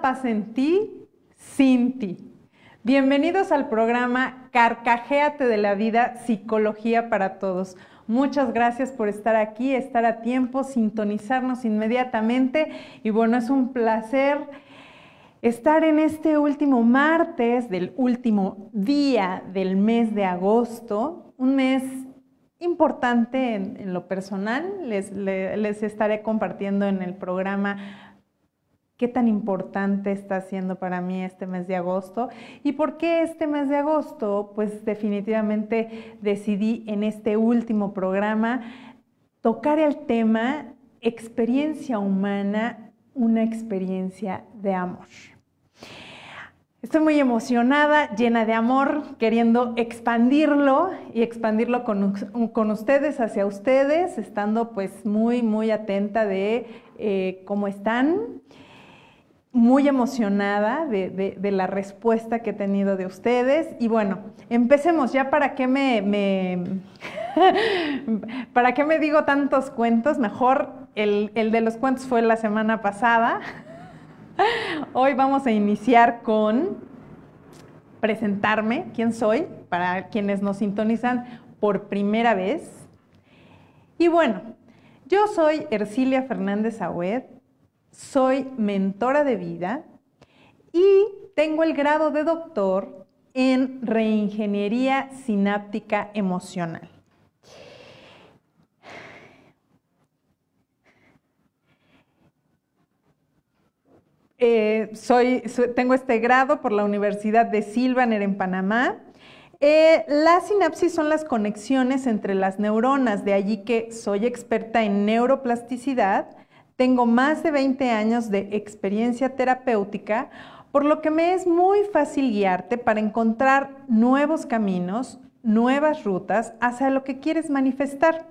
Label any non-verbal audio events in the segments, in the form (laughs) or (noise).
Paz en ti sin ti. Bienvenidos al programa Carcajéate de la Vida, Psicología para Todos. Muchas gracias por estar aquí, estar a tiempo, sintonizarnos inmediatamente. Y bueno, es un placer estar en este último martes del último día del mes de agosto, un mes importante en, lo personal. les estaré compartiendo en el programa qué tan importante está siendo para mí este mes de agosto y por qué este mes de agosto, pues definitivamente decidí en este último programa tocar el tema experiencia humana, una experiencia de amor. Estoy muy emocionada, llena de amor, queriendo expandirlo y expandirlo con, ustedes, hacia ustedes, estando pues muy, muy atenta de eh, cómo están muy emocionada de, la respuesta que he tenido de ustedes. Y bueno, empecemos ya para qué me, (laughs) para qué me digo tantos cuentos. Mejor el, de los cuentos fue la semana pasada. (laughs) Hoy vamos a iniciar con presentarme, quién soy, para quienes nos sintonizan por primera vez. Y bueno, yo soy Ercilia Fernández Agüed, soy mentora de vida y tengo el grado de doctor en reingeniería sináptica emocional. Eh, soy, tengo este grado por la Universidad de Silvaner en Panamá. Eh, las sinapsis son las conexiones entre las neuronas, de allí que soy experta en neuroplasticidad, tengo más de 20 años de experiencia terapéutica, por lo que me es muy fácil guiarte para encontrar nuevos caminos, nuevas rutas hacia lo que quieres manifestar.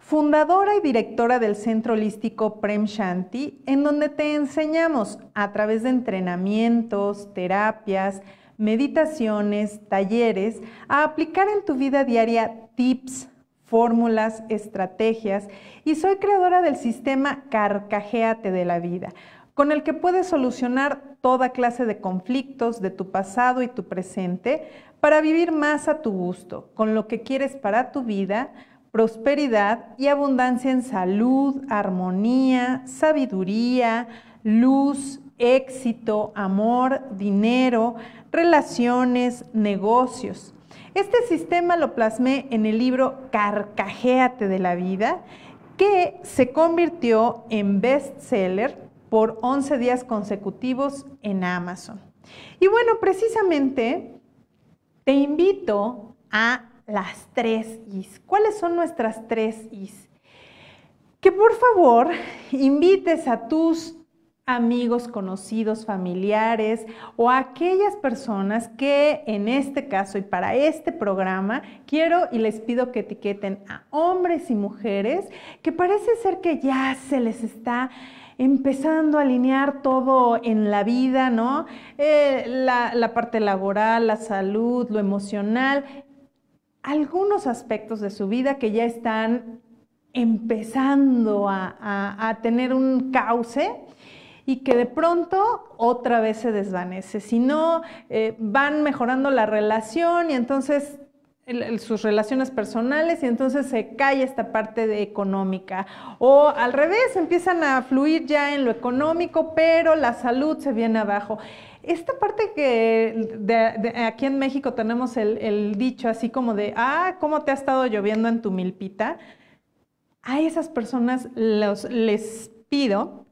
Fundadora y directora del centro holístico Prem Shanti, en donde te enseñamos a través de entrenamientos, terapias, meditaciones, talleres, a aplicar en tu vida diaria tips, fórmulas, estrategias y soy creadora del sistema Carcajeate de la Vida, con el que puedes solucionar toda clase de conflictos de tu pasado y tu presente para vivir más a tu gusto, con lo que quieres para tu vida, prosperidad y abundancia en salud, armonía, sabiduría, luz, éxito, amor, dinero, relaciones, negocios este sistema lo plasmé en el libro Carcajéate de la vida, que se convirtió en bestseller por 11 días consecutivos en Amazon. Y bueno, precisamente te invito a las tres Is. ¿Cuáles son nuestras tres Is? Que por favor invites a tus amigos, conocidos, familiares o aquellas personas que en este caso y para este programa quiero y les pido que etiqueten a hombres y mujeres que parece ser que ya se les está empezando a alinear todo en la vida, ¿no? Eh, la, parte laboral, la salud, lo emocional, algunos aspectos de su vida que ya están empezando a, a, tener un cauce y que de pronto otra vez se desvanece. Si no, eh, van mejorando la relación y entonces sus relaciones personales y entonces se cae esta parte de económica. O al revés, empiezan a fluir ya en lo económico, pero la salud se viene abajo. Esta parte que aquí en México tenemos el, el, dicho así como de, ah, ¿cómo te ha estado lloviendo en tu milpita? A esas personas los, les pido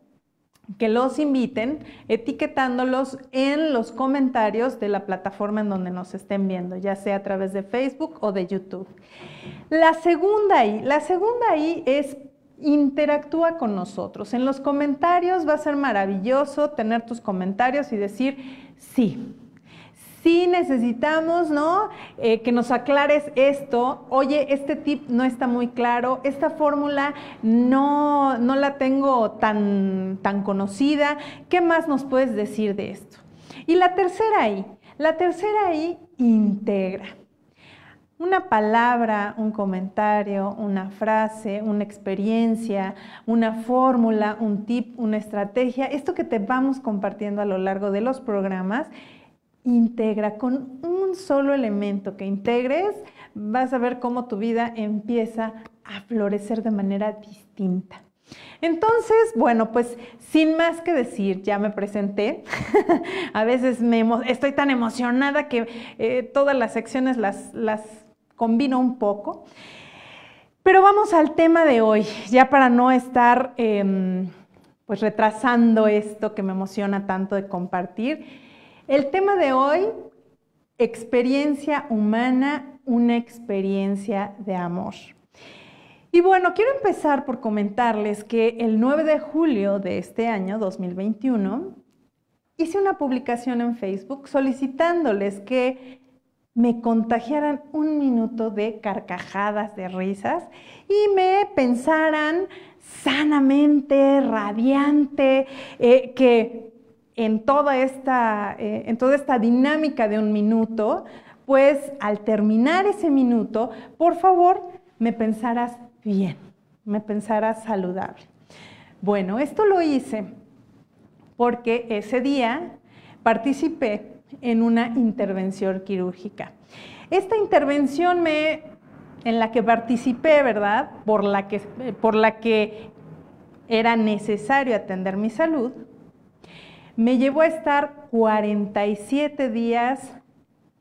que los inviten etiquetándolos en los comentarios de la plataforma en donde nos estén viendo, ya sea a través de Facebook o de YouTube. La segunda I, la segunda I es interactúa con nosotros. En los comentarios va a ser maravilloso tener tus comentarios y decir, sí, necesitamos, ¿no? Eh, que nos aclares esto. Oye, este tip no está muy claro, esta fórmula no, no la tengo tan, tan conocida. ¿Qué más nos puedes decir de esto? Y la tercera I, la tercera I integra. Una palabra, un comentario, una frase, una experiencia, una fórmula, un tip, una estrategia, esto que te vamos compartiendo a lo largo de los programas, integra, con un solo elemento que integres, vas a ver cómo tu vida empieza a florecer de manera distinta. Entonces, bueno, pues sin más que decir, ya me presenté. (laughs) a veces me estoy tan emocionada que eh, todas las secciones las, combino un poco. Pero vamos al tema de hoy, ya para no estar em, pues retrasando esto que me emociona tanto de compartir. El tema de hoy, experiencia humana, una experiencia de amor. Y bueno, quiero empezar por comentarles que el 9 de julio de este año, 2021, hice una publicación en Facebook solicitándoles que me contagiaran un minuto de carcajadas, de risas, y me pensaran sanamente, radiante, eh, que eh, en toda esta, dinámica de un minuto, pues al terminar ese minuto, por favor, me pensarás bien, me pensarás saludable. Bueno, esto lo hice porque ese día participé en una intervención quirúrgica. Esta intervención me, en la que participé, ¿verdad? por la que era necesario atender mi salud, me llevó a estar 47 días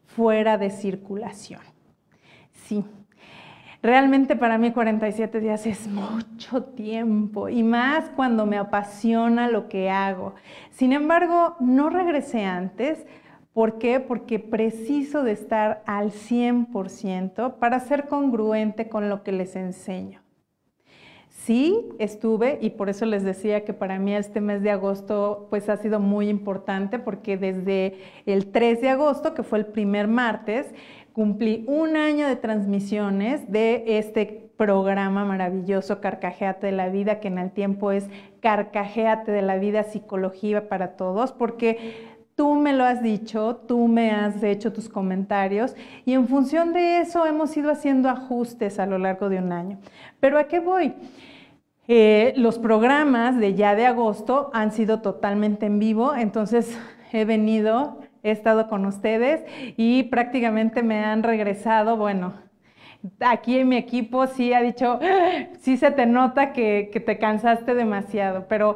fuera de circulación. Sí, realmente para mí 47 días es mucho tiempo y más cuando me apasiona lo que hago. Sin embargo, no regresé antes. ¿Por qué? Porque preciso de estar al 100% para ser congruente con lo que les enseño sí estuve y por eso les decía que para mí este mes de agosto pues ha sido muy importante porque desde el 3 de agosto, que fue el primer martes, cumplí un año de transmisiones de este programa maravilloso Carcajeate de la Vida, que en el tiempo es Carcajeate de la Vida Psicología para Todos, porque tú me lo has dicho, tú me has hecho tus comentarios y en función de eso hemos ido haciendo ajustes a lo largo de un año. Pero ¿a qué voy? Eh, los programas de ya de agosto han sido totalmente en vivo, entonces (laughs) he venido, he estado con ustedes y prácticamente me han regresado, bueno, aquí en mi equipo sí ha dicho, (gasps) sí se te nota que, que te cansaste demasiado, pero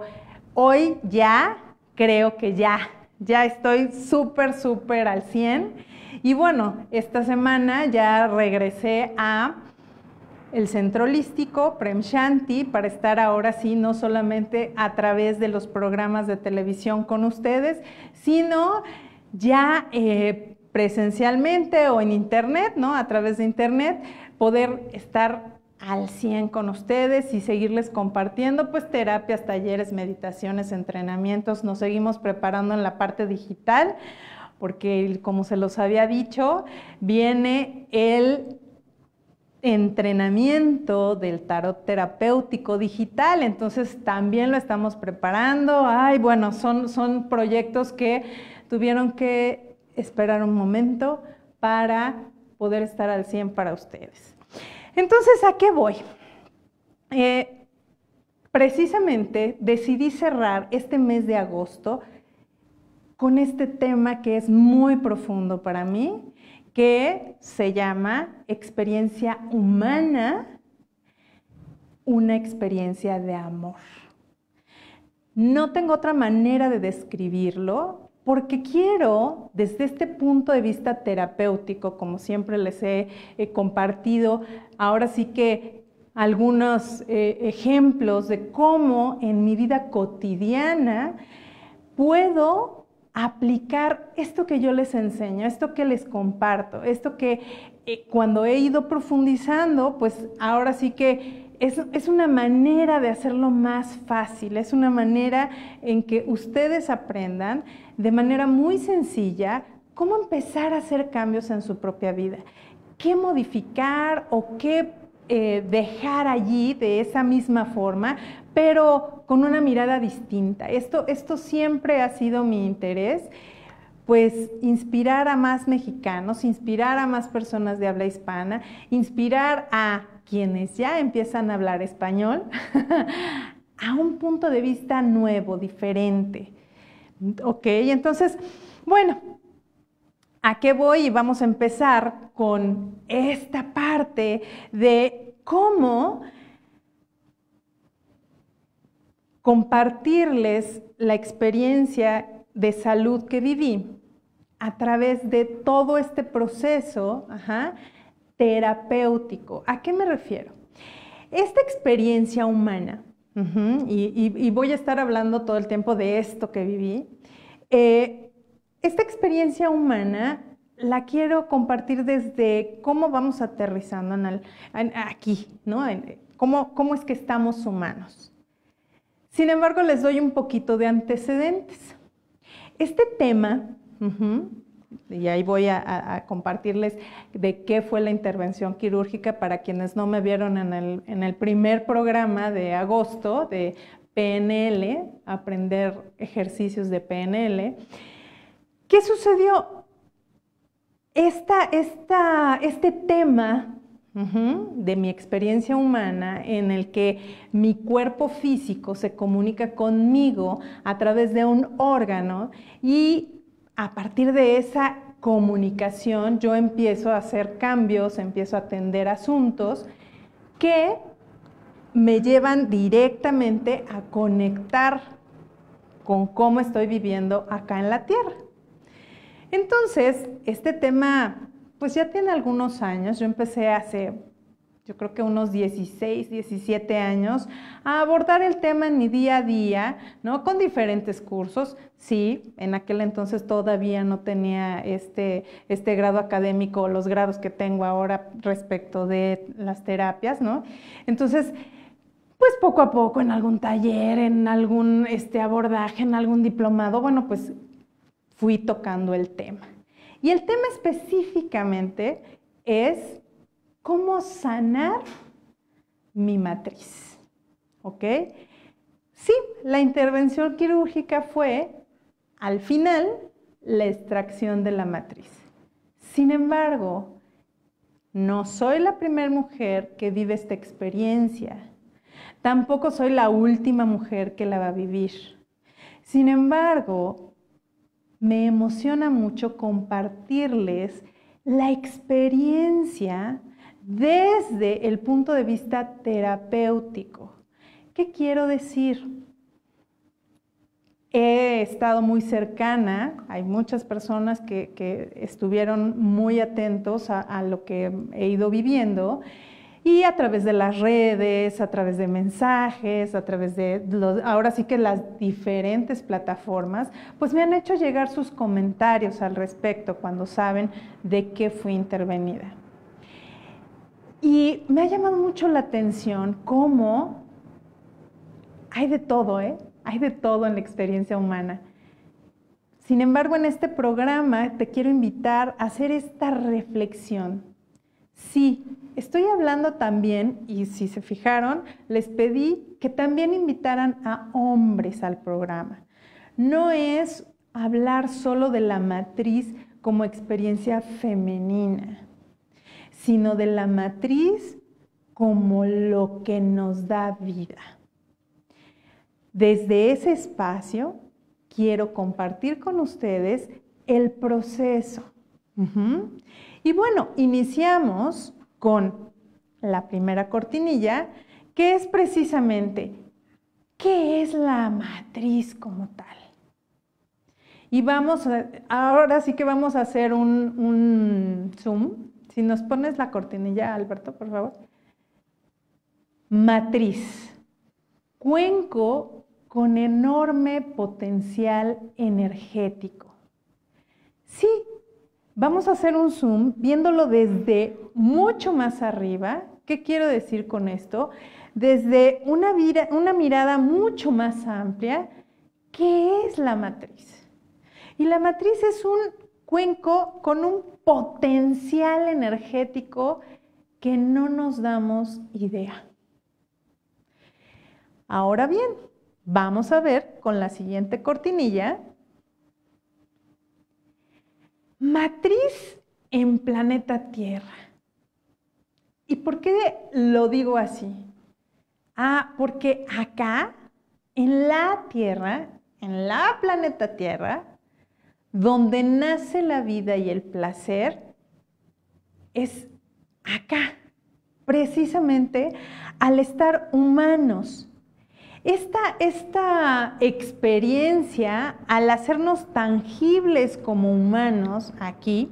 hoy ya, creo que ya, ya estoy súper, súper al 100. Y bueno, esta semana ya regresé a el centro holístico, Prem Shanti, para estar ahora sí no solamente a través de los programas de televisión con ustedes, sino ya eh, presencialmente o en internet, ¿no? A través de internet, poder estar al 100 con ustedes y seguirles compartiendo pues terapias, talleres, meditaciones, entrenamientos. Nos seguimos preparando en la parte digital porque como se los había dicho, viene el entrenamiento del tarot terapéutico digital, entonces también lo estamos preparando. Ay, bueno, son, son proyectos que tuvieron que esperar un momento para poder estar al 100 para ustedes. Entonces, ¿a qué voy? Eh, precisamente decidí cerrar este mes de agosto con este tema que es muy profundo para mí, que se llama experiencia humana, una experiencia de amor. No tengo otra manera de describirlo porque quiero, desde este punto de vista terapéutico, como siempre les he, compartido, ahora sí que algunos eh, ejemplos de cómo en mi vida cotidiana puedo aplicar esto que yo les enseño, esto que les comparto, esto que eh, cuando he ido profundizando, pues ahora sí que es, es, una manera de hacerlo más fácil, es una manera en que ustedes aprendan de manera muy sencilla cómo empezar a hacer cambios en su propia vida, qué modificar o qué eh, dejar allí de esa misma forma pero con una mirada distinta. Esto, esto siempre ha sido mi interés, pues inspirar a más mexicanos, inspirar a más personas de habla hispana, inspirar a quienes ya empiezan a hablar español (laughs) a un punto de vista nuevo, diferente. Ok, entonces, bueno, ¿a qué voy? vamos a empezar con esta parte de cómo compartirles la experiencia de salud que viví a través de todo este proceso terapéutico. ¿A qué me refiero? Esta experiencia humana, y, voy a estar hablando todo el tiempo de esto que viví, eh, esta experiencia humana la quiero compartir desde cómo vamos aterrizando aquí, ¿no? cómo es que estamos humanos. Sin embargo, les doy un poquito de antecedentes. Este tema, y ahí voy a, compartirles de qué fue la intervención quirúrgica para quienes no me vieron en el, primer programa de agosto de PNL, aprender ejercicios de PNL. ¿Qué sucedió? Esta, este tema de mi experiencia humana en el que mi cuerpo físico se comunica conmigo a través de un órgano y a partir de esa comunicación yo empiezo a hacer cambios, empiezo a atender asuntos que me llevan directamente a conectar con cómo estoy viviendo acá en la Tierra. Entonces, este tema pues ya tiene algunos años, yo empecé hace yo creo que unos 16, 17 años, a abordar el tema en mi día a día, ¿no? Con diferentes cursos. Sí, en aquel entonces todavía no tenía este, este grado académico, los grados que tengo ahora respecto de las terapias, ¿no? Entonces, pues poco a poco, en algún taller, en algún este, abordaje, en algún diplomado, bueno, pues fui tocando el tema. Y el tema específicamente es cómo sanar mi matriz. ¿Ok? Sí, la intervención quirúrgica fue, al final, la extracción de la matriz. Sin embargo, no soy la primera mujer que vive esta experiencia. Tampoco soy la última mujer que la va a vivir. Sin embargo, me emociona mucho compartirles la experiencia desde el punto de vista terapéutico. ¿Qué quiero decir? He estado muy cercana, hay muchas personas que, estuvieron muy atentos a lo que he ido viviendo y a través de las redes, a través de mensajes, a través de ahora sí que las diferentes plataformas, pues me han hecho llegar sus comentarios al respecto cuando saben de qué fui intervenida. Y me ha llamado mucho la atención cómo hay de todo, ¿eh? Hay de todo en la experiencia humana. Sin embargo, en este programa te quiero invitar a hacer esta reflexión Sí, estoy hablando también, y si se fijaron, les pedí que también invitaran a hombres al programa. No es hablar solo de la matriz como experiencia femenina, sino de la matriz como lo que nos da vida. Desde ese espacio quiero compartir con ustedes el proceso. Y bueno, iniciamos con la primera cortinilla, que es precisamente, ¿qué es la matriz como tal? Y vamos, ahora sí que vamos a hacer un, un zoom. Si nos pones la cortinilla, Alberto, por favor. Matriz. Cuenco con enorme potencial energético. Sí, Vamos a hacer un zoom viéndolo desde mucho más arriba. ¿Qué quiero decir con esto? Desde una, mirada mucho más amplia, ¿qué es la matriz? Y la matriz es un cuenco con un potencial energético que no nos damos idea. Ahora bien, vamos a ver con la siguiente cortinilla matriz en planeta Tierra. ¿Y por qué lo digo así? Ah, porque acá, en la Tierra, en la planeta Tierra, donde nace la vida y el placer, es acá, precisamente al estar humanos, esta, experiencia, al hacernos tangibles como humanos aquí,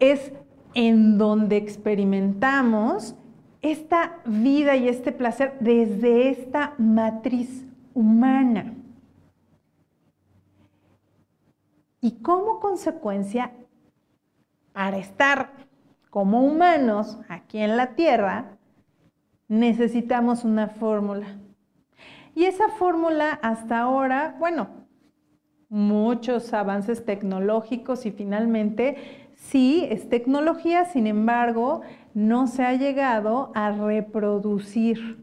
es en donde experimentamos esta vida y este placer desde esta matriz humana. Y como consecuencia, para estar como humanos aquí en la Tierra, necesitamos una fórmula. Y esa fórmula hasta ahora, bueno, muchos avances tecnológicos y finalmente sí es tecnología, sin embargo, no se ha llegado a reproducir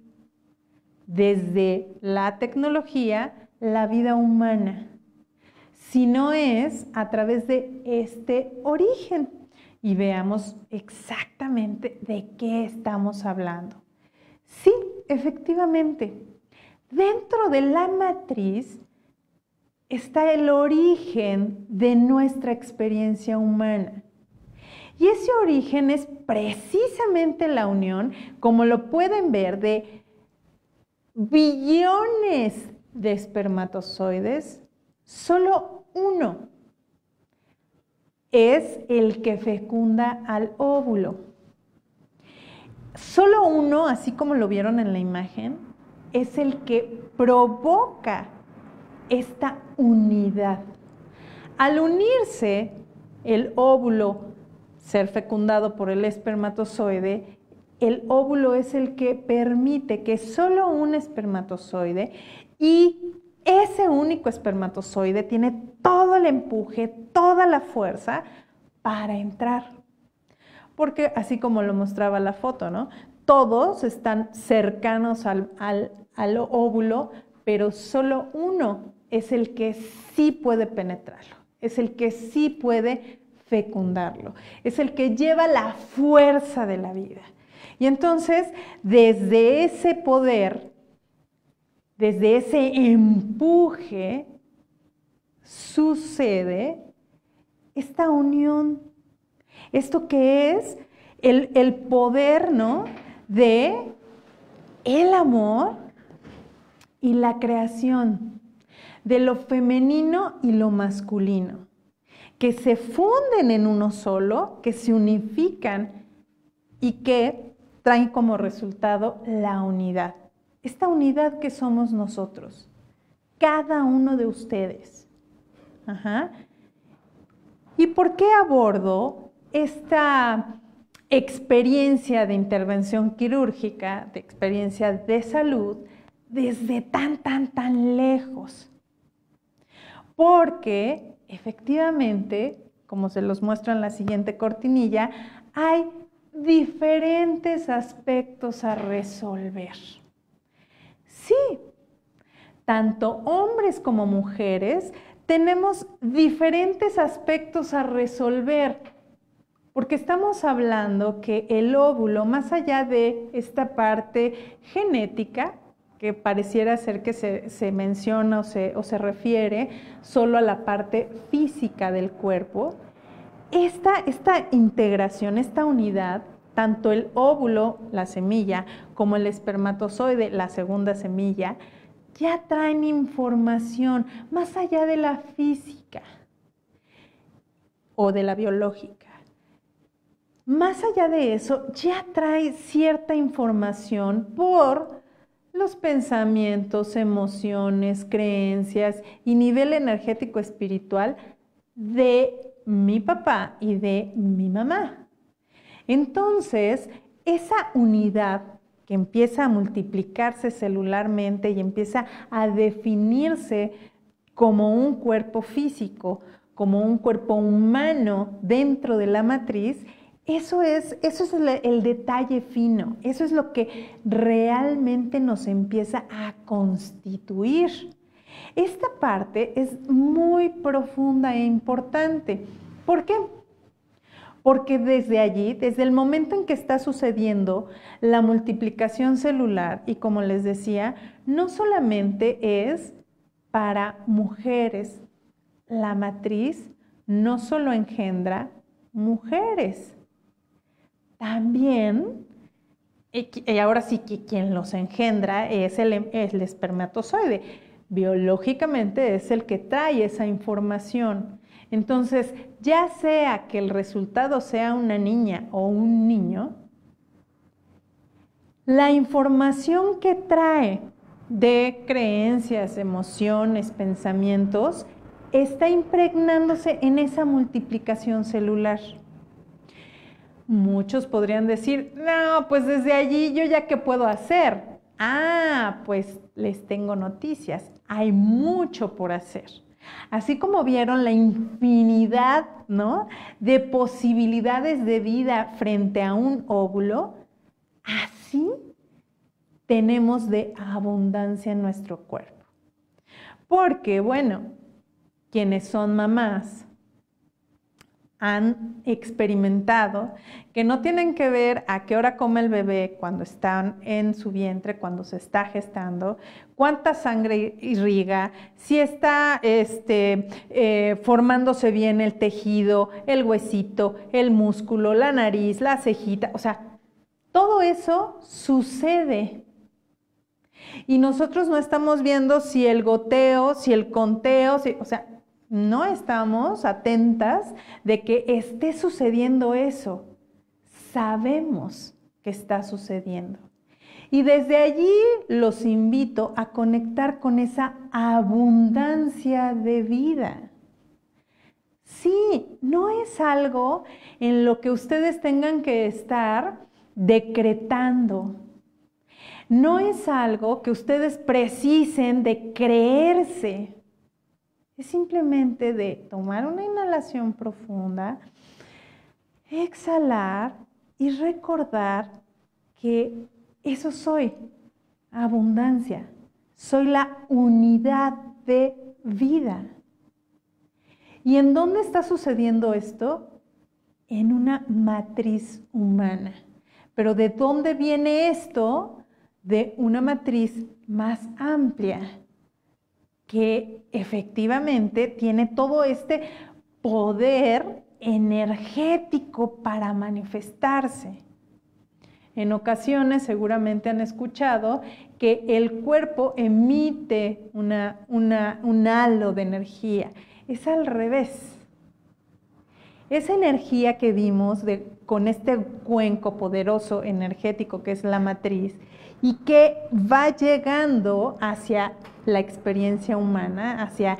desde la tecnología la vida humana, sino es a través de este origen. Y veamos exactamente de qué estamos hablando. Sí, efectivamente. Dentro de la matriz está el origen de nuestra experiencia humana. Y ese origen es precisamente la unión, como lo pueden ver, de billones de espermatozoides, solo uno es el que fecunda al óvulo. Solo uno, así como lo vieron en la imagen, es el que provoca esta unidad. Al unirse el óvulo, ser fecundado por el espermatozoide, el óvulo es el que permite que solo un espermatozoide y ese único espermatozoide tiene todo el empuje, toda la fuerza para entrar porque así como lo mostraba la foto, ¿no? Todos están cercanos al, al óvulo, pero solo uno es el que sí puede penetrarlo, es el que sí puede fecundarlo, es el que lleva la fuerza de la vida. Y entonces, desde ese poder, desde ese empuje, sucede esta unión esto que es el, el poder, ¿no? De el amor y la creación, de lo femenino y lo masculino, que se funden en uno solo, que se unifican y que traen como resultado la unidad. Esta unidad que somos nosotros, cada uno de ustedes. ¿Y por qué abordo esta experiencia de intervención quirúrgica, de experiencia de salud, desde tan, tan, tan lejos. Porque efectivamente, como se los muestro en la siguiente cortinilla, hay diferentes aspectos a resolver. Sí, tanto hombres como mujeres tenemos diferentes aspectos a resolver porque estamos hablando que el óvulo, más allá de esta parte genética, que pareciera ser que se, menciona o se, refiere solo a la parte física del cuerpo, esta integración, esta unidad, tanto el óvulo, la semilla, como el espermatozoide, la segunda semilla, ya traen información más allá de la física o de la biológica. Más allá de eso, ya trae cierta información por los pensamientos, emociones, creencias y nivel energético espiritual de mi papá y de mi mamá. Entonces, esa unidad que empieza a multiplicarse celularmente y empieza a definirse como un cuerpo físico, como un cuerpo humano dentro de la matriz, eso es, el, el, detalle fino, eso es lo que realmente nos empieza a constituir. Esta parte es muy profunda e importante. ¿Por qué? Porque desde allí, desde el momento en que está sucediendo la multiplicación celular, y como les decía, no solamente es para mujeres, la matriz no solo engendra mujeres, también, y ahora sí que quien los engendra es el, espermatozoide. Biológicamente es el que trae esa información. Entonces, ya sea que el resultado sea una niña o un niño, la información que trae de creencias, emociones, pensamientos, está impregnándose en esa multiplicación celular. Muchos podrían decir, no, pues desde allí yo ya qué puedo hacer. Ah, pues les tengo noticias. Hay mucho por hacer. Así como vieron la infinidad ¿no? de posibilidades de vida frente a un óvulo, así tenemos de abundancia en nuestro cuerpo. Porque, bueno, quienes son mamás han experimentado, que no tienen que ver a qué hora come el bebé cuando están en su vientre, cuando se está gestando, cuánta sangre irriga, si está este, eh, formándose bien el tejido, el huesito, el músculo, la nariz, la cejita, o sea, todo eso sucede. Y nosotros no estamos viendo si el goteo, si el conteo, o sea, no estamos atentas de que esté sucediendo eso. Sabemos que está sucediendo. Y desde allí los invito a conectar con esa abundancia de vida. Sí, no es algo en lo que ustedes tengan que estar decretando. No es algo que ustedes precisen de creerse es simplemente de tomar una inhalación profunda, exhalar y recordar que eso soy, abundancia, soy la unidad de vida. ¿Y en dónde está sucediendo esto? En una matriz humana. Pero ¿de dónde viene esto? De una matriz más amplia que efectivamente tiene todo este poder energético para manifestarse. En ocasiones seguramente han escuchado que el cuerpo emite una, un halo de energía. Es al revés. Esa energía que vimos con este cuenco poderoso energético que es la matriz y que va llegando hacia la experiencia humana, hacia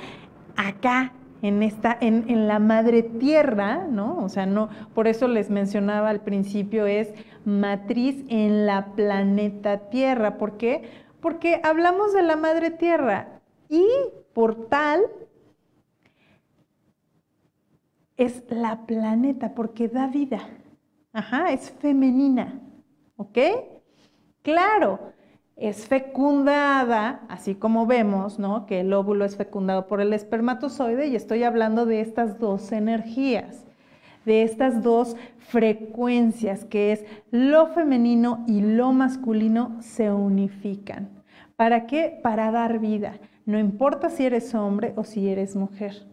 acá, en, esta, en, la madre tierra, ¿no? O sea, no, por eso les mencionaba al principio, es matriz en la planeta tierra. ¿Por qué? Porque hablamos de la madre tierra y por tal es la planeta, porque da vida. Ajá, es femenina, ¿ok? Claro, es fecundada, así como vemos, ¿no? Que el óvulo es fecundado por el espermatozoide y estoy hablando de estas dos energías, de estas dos frecuencias, que es lo femenino y lo masculino se unifican. ¿Para qué? Para dar vida. No importa si eres hombre o si eres mujer.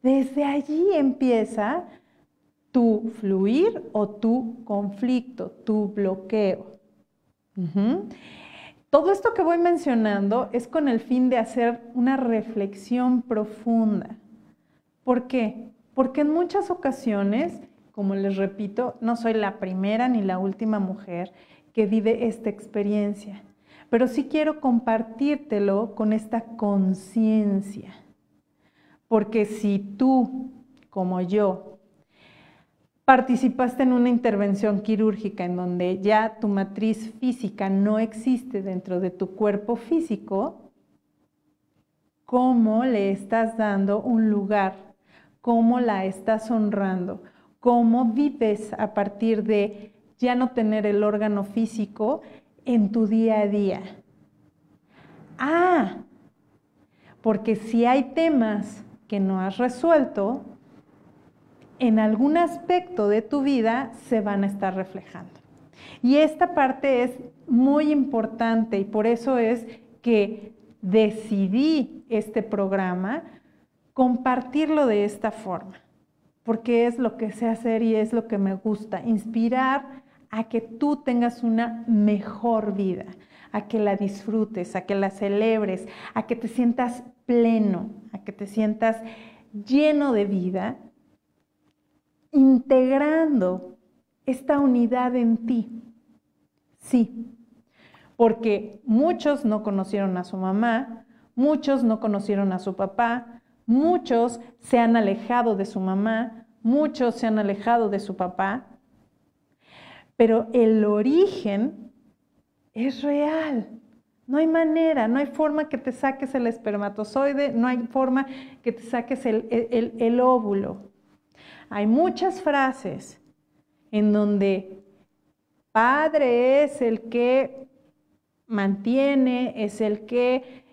Desde allí empieza tu fluir o tu conflicto, tu bloqueo. Todo esto que voy mencionando es con el fin de hacer una reflexión profunda. ¿Por qué? Porque en muchas ocasiones, como les repito, no soy la primera ni la última mujer que vive esta experiencia, pero sí quiero compartírtelo con esta conciencia. Porque si tú, como yo, participaste en una intervención quirúrgica en donde ya tu matriz física no existe dentro de tu cuerpo físico, ¿cómo le estás dando un lugar? ¿Cómo la estás honrando? ¿Cómo vives a partir de ya no tener el órgano físico en tu día a día? Ah, porque si hay temas que no has resuelto, en algún aspecto de tu vida se van a estar reflejando. Y esta parte es muy importante y por eso es que decidí este programa compartirlo de esta forma, porque es lo que sé hacer y es lo que me gusta, inspirar a que tú tengas una mejor vida, a que la disfrutes, a que la celebres, a que te sientas pleno, a que te sientas lleno de vida integrando esta unidad en ti. Sí, porque muchos no conocieron a su mamá, muchos no conocieron a su papá, muchos se han alejado de su mamá, muchos se han alejado de su papá, pero el origen es real. No hay manera, no hay forma que te saques el espermatozoide, no hay forma que te saques el, óvulo. Hay muchas frases en donde Padre es el que mantiene, es el que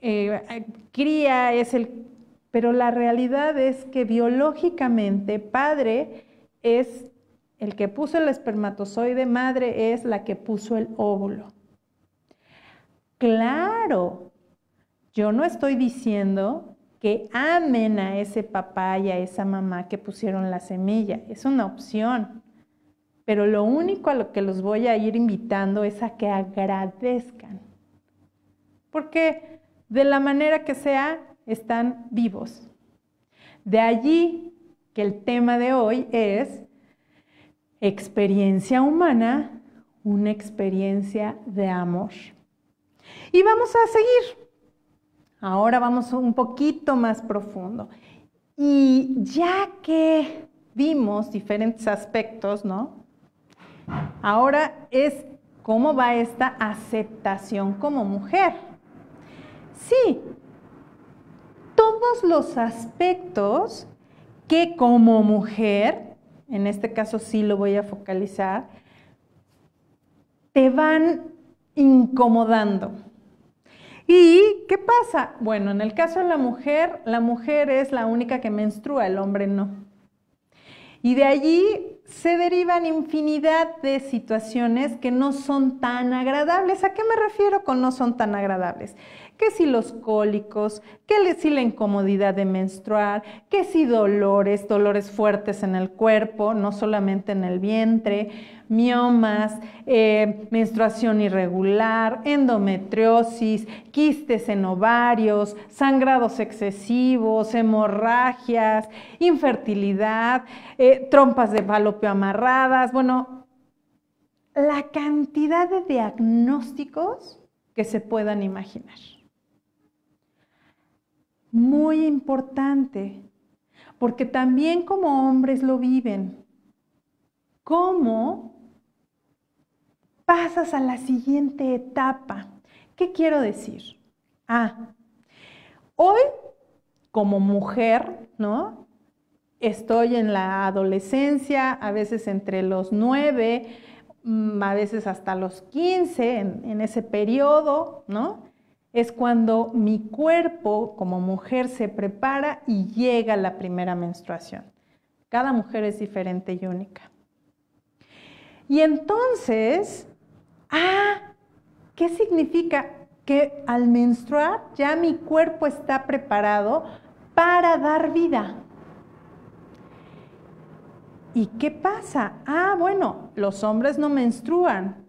eh, cría, es el... Pero la realidad es que biológicamente Padre es el que puso el espermatozoide, Madre es la que puso el óvulo. Claro, yo no estoy diciendo que amen a ese papá y a esa mamá que pusieron la semilla. Es una opción. Pero lo único a lo que los voy a ir invitando es a que agradezcan. Porque de la manera que sea, están vivos. De allí que el tema de hoy es experiencia humana, una experiencia de amor. Y vamos a seguir Ahora vamos un poquito más profundo. Y ya que vimos diferentes aspectos, ¿no? Ahora es cómo va esta aceptación como mujer. Sí, todos los aspectos que como mujer, en este caso sí lo voy a focalizar, te van incomodando, ¿Y qué pasa? Bueno, en el caso de la mujer, la mujer es la única que menstrua, el hombre no. Y de allí se derivan infinidad de situaciones que no son tan agradables. ¿A qué me refiero con no son tan agradables? que si los cólicos, que si la incomodidad de menstruar, que si dolores, dolores fuertes en el cuerpo, no solamente en el vientre, miomas, eh, menstruación irregular, endometriosis, quistes en ovarios, sangrados excesivos, hemorragias, infertilidad, eh, trompas de palopio amarradas, bueno, la cantidad de diagnósticos que se puedan imaginar muy importante, porque también como hombres lo viven. ¿Cómo pasas a la siguiente etapa? ¿Qué quiero decir? Ah, hoy como mujer, ¿no? Estoy en la adolescencia, a veces entre los 9, mm, a veces hasta los 15, en, en ese periodo, ¿no? es cuando mi cuerpo como mujer se prepara y llega la primera menstruación. Cada mujer es diferente y única. Y entonces, ah, ¿qué significa? Que al menstruar ya mi cuerpo está preparado para dar vida. ¿Y qué pasa? Ah, bueno, los hombres no menstruan,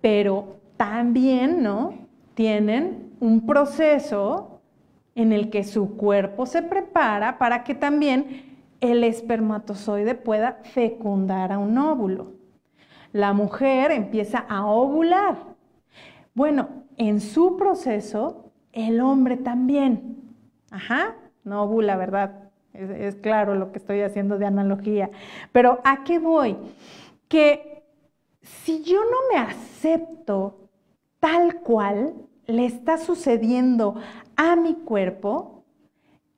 pero también, ¿no? Tienen un proceso en el que su cuerpo se prepara para que también el espermatozoide pueda fecundar a un óvulo. La mujer empieza a ovular. Bueno, en su proceso, el hombre también. Ajá, no ovula, ¿verdad? Es, claro lo que estoy haciendo de analogía. Pero ¿a qué voy? Que si yo no me acepto tal cual, le está sucediendo a mi cuerpo,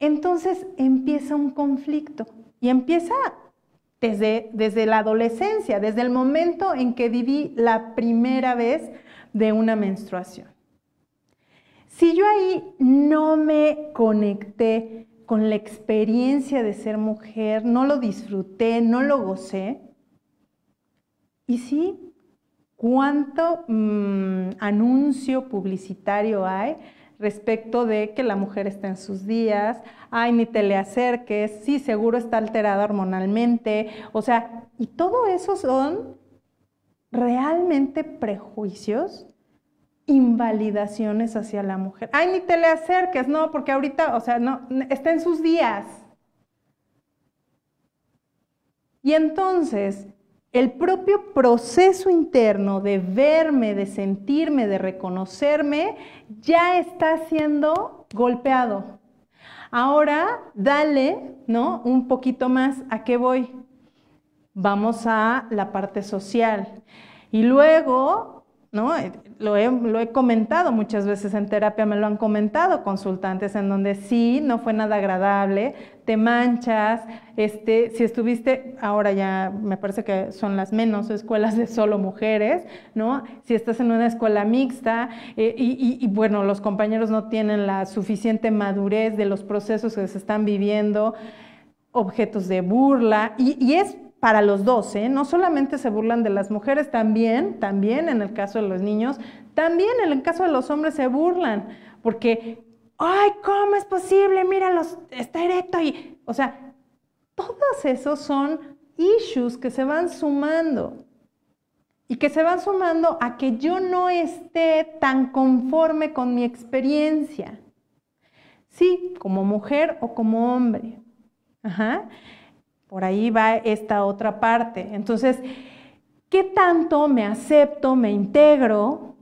entonces empieza un conflicto y empieza desde, desde la adolescencia, desde el momento en que viví la primera vez de una menstruación. Si yo ahí no me conecté con la experiencia de ser mujer, no lo disfruté, no lo gocé, y si cuánto mm, anuncio publicitario hay respecto de que la mujer está en sus días, ay, ni te le acerques, sí, seguro está alterada hormonalmente, o sea, y todo eso son realmente prejuicios, invalidaciones hacia la mujer. Ay, ni te le acerques, no, porque ahorita, o sea, no, está en sus días. Y entonces, el propio proceso interno de verme, de sentirme, de reconocerme, ya está siendo golpeado. Ahora, dale, ¿no? Un poquito más a qué voy. Vamos a la parte social. Y luego ¿no? Lo he, lo he, comentado muchas veces en terapia, me lo han comentado consultantes en donde sí, no fue nada agradable, te manchas, este, si estuviste, ahora ya me parece que son las menos escuelas de solo mujeres, ¿no? Si estás en una escuela mixta eh, y, y, bueno, los compañeros no tienen la suficiente madurez de los procesos que se están viviendo, objetos de burla, y, y es para los dos, ¿eh? no solamente se burlan de las mujeres, también, también en el caso de los niños, también en el caso de los hombres se burlan, porque, ay, ¿cómo es posible? Míralos, está erecto y, o sea, todos esos son issues que se van sumando y que se van sumando a que yo no esté tan conforme con mi experiencia. Sí, como mujer o como hombre. Ajá. Por ahí va esta otra parte. Entonces, ¿qué tanto me acepto, me integro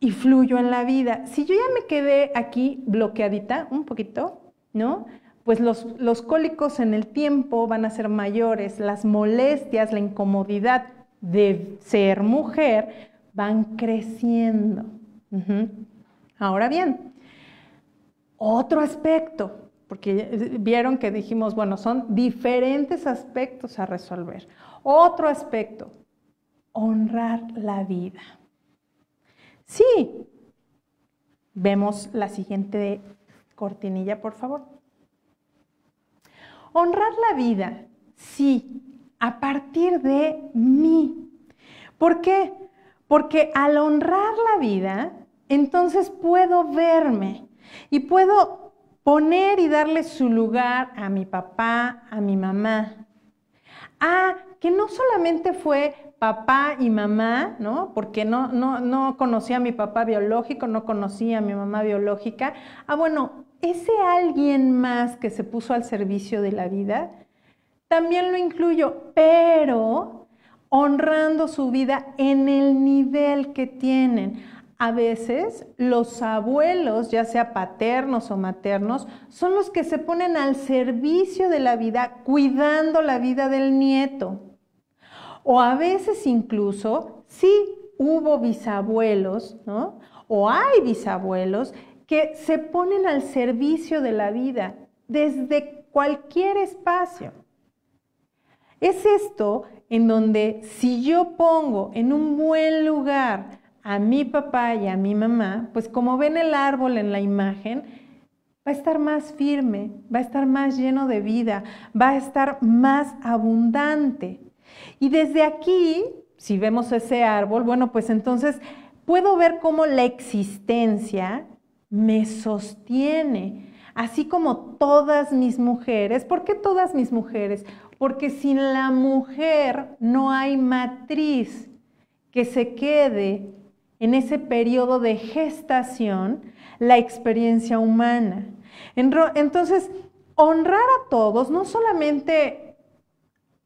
y fluyo en la vida? Si yo ya me quedé aquí bloqueadita un poquito, ¿no? Pues los, cólicos en el tiempo van a ser mayores, las molestias, la incomodidad de ser mujer van creciendo. Ahora bien, otro aspecto, porque vieron que dijimos, bueno, son diferentes aspectos a resolver. Otro aspecto, honrar la vida. Sí, vemos la siguiente cortinilla, por favor. Honrar la vida, sí, a partir de mí. ¿Por qué? Porque al honrar la vida, entonces puedo verme y puedo Poner y darle su lugar a mi papá, a mi mamá. Ah, que no solamente fue papá y mamá, ¿no? Porque no, no, no conocía a mi papá biológico, no conocía a mi mamá biológica. Ah, bueno, ese alguien más que se puso al servicio de la vida, también lo incluyo, pero honrando su vida en el nivel que tienen a veces los abuelos, ya sea paternos o maternos, son los que se ponen al servicio de la vida, cuidando la vida del nieto. O a veces incluso, sí hubo bisabuelos, ¿no? O hay bisabuelos que se ponen al servicio de la vida desde cualquier espacio. Es esto en donde si yo pongo en un buen lugar a mi papá y a mi mamá, pues como ven el árbol en la imagen, va a estar más firme, va a estar más lleno de vida, va a estar más abundante. Y desde aquí, si vemos ese árbol, bueno, pues entonces puedo ver cómo la existencia me sostiene, así como todas mis mujeres. ¿Por qué todas mis mujeres? Porque sin la mujer no hay matriz que se quede en ese periodo de gestación la experiencia humana. Entonces, honrar a todos, no solamente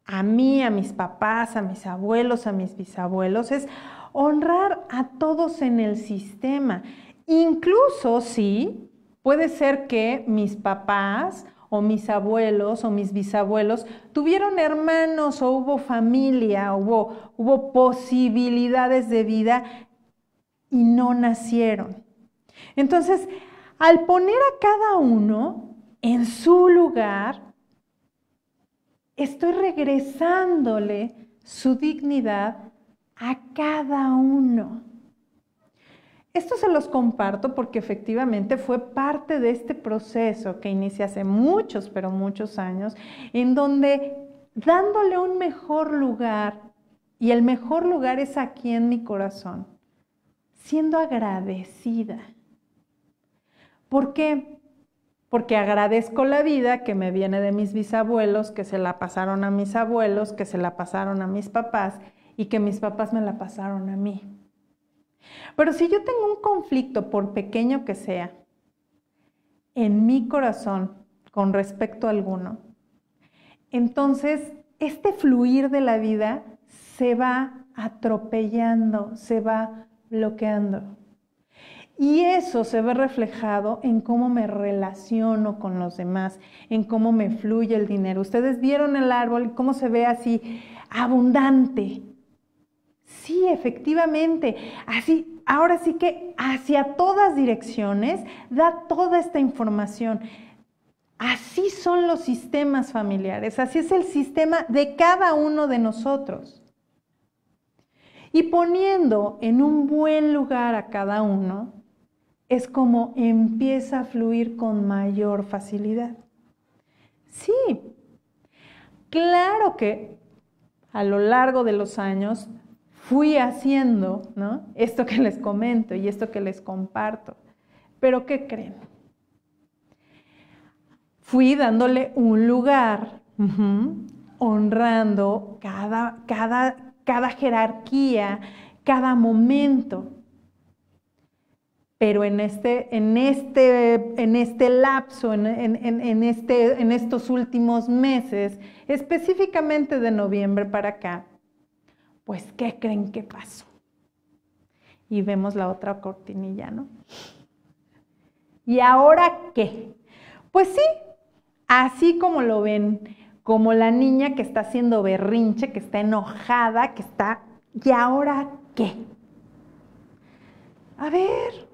a mí, a mis papás, a mis abuelos, a mis bisabuelos, es honrar a todos en el sistema. Incluso si puede ser que mis papás o mis abuelos o mis bisabuelos tuvieron hermanos o hubo familia, hubo, hubo posibilidades de vida y no nacieron. Entonces, al poner a cada uno en su lugar, estoy regresándole su dignidad a cada uno. Esto se los comparto porque efectivamente fue parte de este proceso que inicié hace muchos, pero muchos años, en donde dándole un mejor lugar, y el mejor lugar es aquí en mi corazón, siendo agradecida. ¿Por qué? Porque agradezco la vida que me viene de mis bisabuelos, que se la pasaron a mis abuelos, que se la pasaron a mis papás y que mis papás me la pasaron a mí. Pero si yo tengo un conflicto, por pequeño que sea, en mi corazón con respecto a alguno, entonces este fluir de la vida se va atropellando, se va bloqueando. Y eso se ve reflejado en cómo me relaciono con los demás, en cómo me fluye el dinero. Ustedes vieron el árbol, y cómo se ve así abundante. Sí, efectivamente. Así, ahora sí que hacia todas direcciones da toda esta información. Así son los sistemas familiares, así es el sistema de cada uno de nosotros. Y poniendo en un buen lugar a cada uno, es como empieza a fluir con mayor facilidad. Sí, claro que a lo largo de los años fui haciendo ¿no? esto que les comento y esto que les comparto. Pero ¿qué creen? Fui dándole un lugar, honrando cada, cada, cada jerarquía, cada momento. Pero en este, en este, en este lapso, en, este, en estos últimos meses, específicamente de noviembre para acá, pues, ¿qué creen que pasó? Y vemos la otra cortinilla, ¿no? ¿Y ahora qué? Pues sí, así como lo ven, como la niña que está haciendo berrinche, que está enojada, que está, ¿y ahora qué? A ver,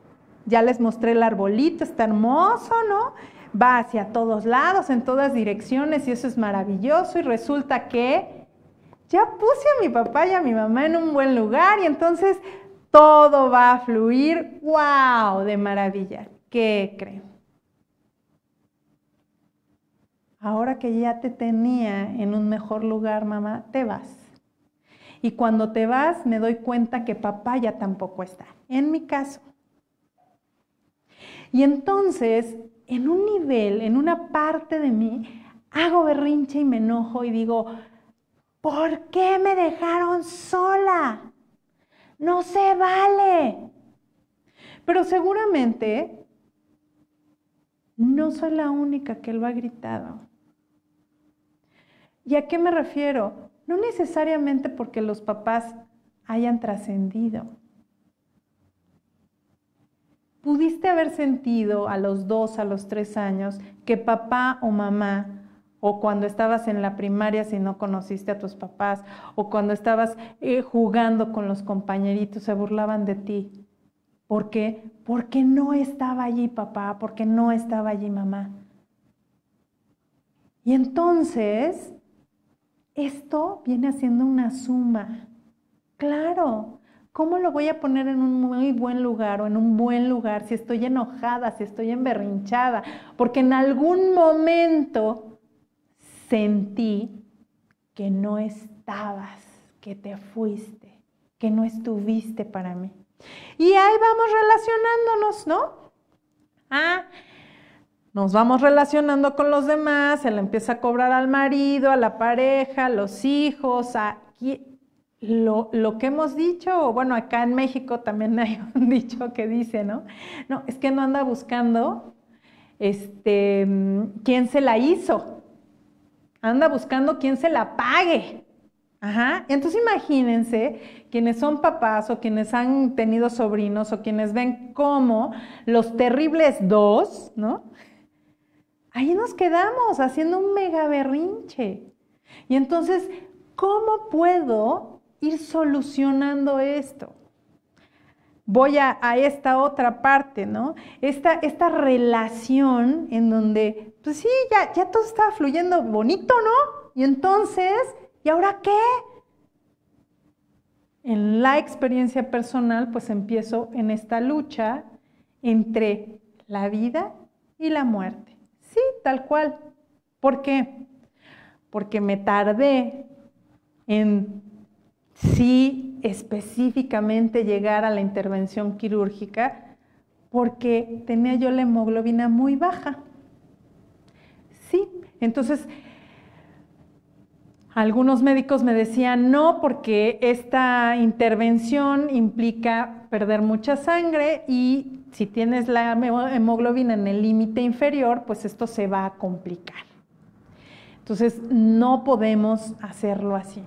ya les mostré el arbolito, está hermoso, ¿no? Va hacia todos lados, en todas direcciones y eso es maravilloso y resulta que ya puse a mi papá y a mi mamá en un buen lugar y entonces todo va a fluir, wow, de maravilla. ¿Qué creen? ahora que ya te tenía en un mejor lugar, mamá, te vas. Y cuando te vas, me doy cuenta que papá ya tampoco está, en mi caso. Y entonces, en un nivel, en una parte de mí, hago berrinche y me enojo y digo, ¿por qué me dejaron sola? No se vale. Pero seguramente no soy la única que lo ha gritado. ¿Y a qué me refiero? No necesariamente porque los papás hayan trascendido. Pudiste haber sentido a los dos, a los tres años, que papá o mamá, o cuando estabas en la primaria si no conociste a tus papás, o cuando estabas eh, jugando con los compañeritos, se burlaban de ti. ¿Por qué? Porque no estaba allí papá, porque no estaba allí mamá. Y entonces esto viene haciendo una suma. Claro, ¿cómo lo voy a poner en un muy buen lugar o en un buen lugar si estoy enojada, si estoy emberrinchada? Porque en algún momento sentí que no estabas, que te fuiste, que no estuviste para mí. Y ahí vamos relacionándonos, ¿no? Ah, nos vamos relacionando con los demás, se le empieza a cobrar al marido, a la pareja, a los hijos, a lo, lo, que hemos dicho, bueno, acá en México también (laughs) hay un dicho que dice, ¿no? No, es que no anda buscando este, quién se la hizo, anda buscando quién se la pague. Ajá. Entonces imagínense quienes son papás o quienes han tenido sobrinos o quienes ven cómo los terribles dos, ¿no? Ahí nos quedamos haciendo un mega berrinche. Y entonces, ¿cómo puedo ir solucionando esto? Voy a, esta otra parte, ¿no? Esta, relación en donde, pues sí, ya, ya todo estaba fluyendo bonito, ¿no? Y entonces, ¿y ahora qué? En la experiencia personal, pues empiezo en esta lucha entre la vida y la muerte. Sí, tal cual. ¿Por qué? Porque me tardé en sí específicamente llegar a la intervención quirúrgica porque tenía yo la hemoglobina muy baja. Sí, entonces algunos médicos me decían no porque esta intervención implica perder mucha sangre y si tienes la hemoglobina en el límite inferior, pues esto se va a complicar. Entonces no podemos hacerlo así.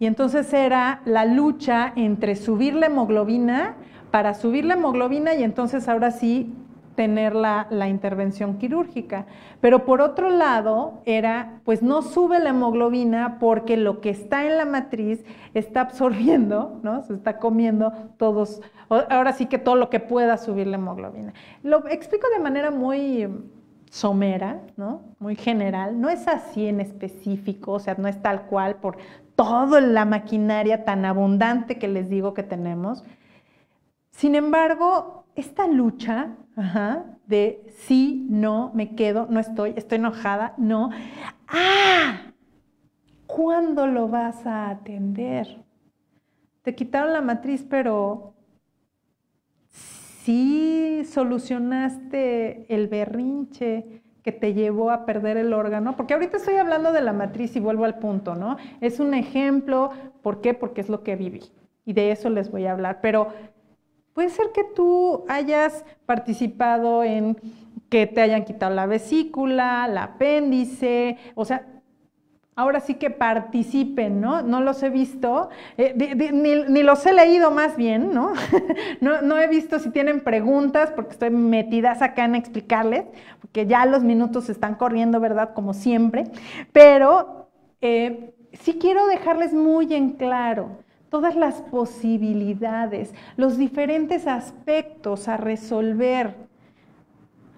Y entonces era la lucha entre subir la hemoglobina para subir la hemoglobina y entonces ahora sí tener la, intervención quirúrgica. Pero por otro lado, era, pues no sube la hemoglobina porque lo que está en la matriz está absorbiendo, ¿no? Se está comiendo todos, ahora sí que todo lo que pueda subir la hemoglobina. Lo explico de manera muy somera, ¿no? Muy general, no es así en específico, o sea, no es tal cual por toda la maquinaria tan abundante que les digo que tenemos. Sin embargo, esta lucha de sí, no, me quedo, no estoy, estoy enojada, no, ¡ah! ¿Cuándo lo vas a atender? Te quitaron la matriz, pero sí solucionaste el berrinche, que te llevó a perder el órgano, porque ahorita estoy hablando de la matriz y vuelvo al punto, ¿no? Es un ejemplo, ¿por qué? Porque es lo que viví y de eso les voy a hablar, pero Puede ser que tú hayas participado en que te hayan quitado la vesícula, el apéndice, o sea, ahora sí que participen, ¿no? No los he visto, eh, ni, los he leído más bien, (laughs) ¿no? ¿no? he visto si tienen preguntas, porque estoy metida acá en explicarles, porque ya los minutos están corriendo, ¿verdad? Como siempre, pero eh, sí quiero dejarles muy en claro todas las posibilidades, los diferentes aspectos a resolver.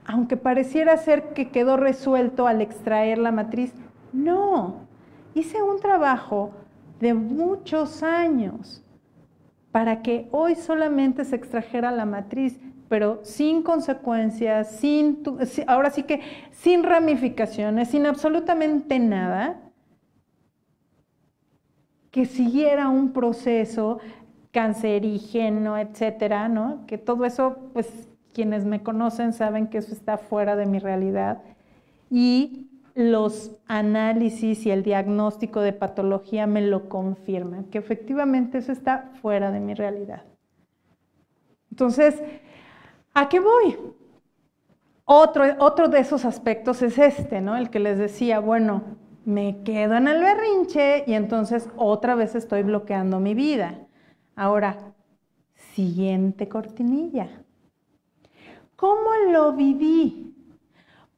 Aunque pareciera ser que quedó resuelto al extraer la matriz, no. Hice un trabajo de muchos años para que hoy solamente se extrajera la matriz, pero sin consecuencias, sin, ahora sí que sin ramificaciones, sin absolutamente nada, que siguiera un proceso cancerígeno, etcétera, ¿no? Que todo eso, pues quienes me conocen saben que eso está fuera de mi realidad. Y los análisis y el diagnóstico de patología me lo confirman, que efectivamente eso está fuera de mi realidad. Entonces, ¿a qué voy? Otro, otro de esos aspectos es este, ¿no? El que les decía, bueno, me quedo en el berrinche y entonces otra vez estoy bloqueando mi vida. Ahora, siguiente cortinilla. ¿Cómo lo viví?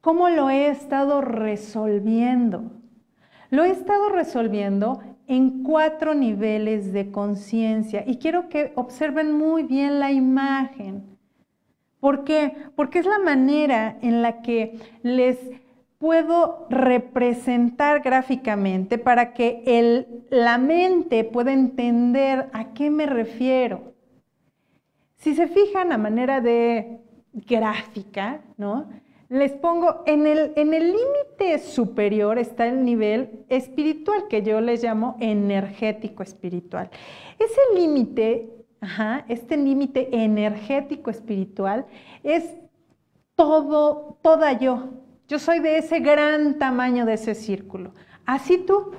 ¿Cómo lo he estado resolviendo? Lo he estado resolviendo en cuatro niveles de conciencia y quiero que observen muy bien la imagen. ¿Por qué? Porque es la manera en la que les puedo representar gráficamente para que la mente pueda entender a qué me refiero. Si se fijan a manera de gráfica, ¿no? Les pongo, en el límite superior está el nivel espiritual, que yo les llamo energético espiritual. Ese límite, este límite energético espiritual es todo, toda yo, yo soy de ese gran tamaño de ese círculo. Así tú.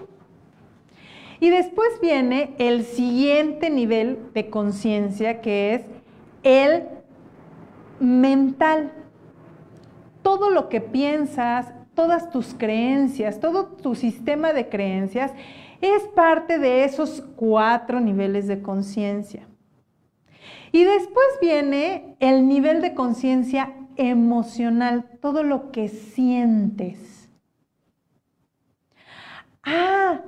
Y después viene el siguiente nivel de conciencia que es el mental. Todo lo que piensas, todas tus creencias, todo tu sistema de creencias es parte de esos cuatro niveles de conciencia. Y después viene el nivel de conciencia emocional, todo lo que sientes. Ah,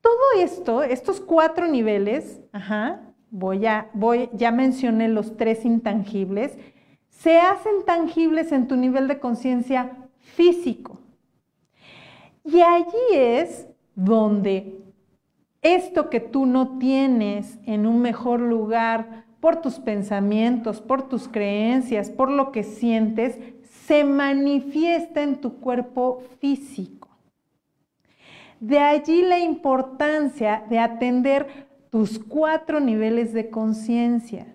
todo esto, estos cuatro niveles, voy voy, ya mencioné los tres intangibles, se hacen tangibles en tu nivel de conciencia físico. Y allí es donde esto que tú no tienes en un mejor lugar por tus pensamientos, por tus creencias, por lo que sientes, se manifiesta en tu cuerpo físico. De allí la importancia de atender tus cuatro niveles de conciencia.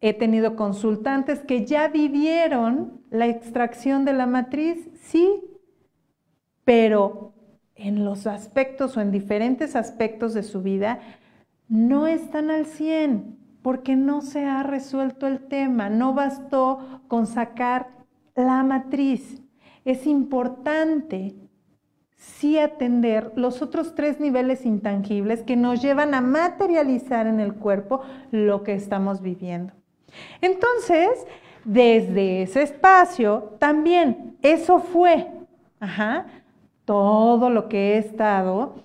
He tenido consultantes que ya vivieron la extracción de la matriz, sí, pero en los aspectos o en diferentes aspectos de su vida no están al 100 porque no se ha resuelto el tema, no bastó con sacar la matriz. Es importante sí atender los otros tres niveles intangibles que nos llevan a materializar en el cuerpo lo que estamos viviendo. Entonces, desde ese espacio, también eso fue, todo lo que he estado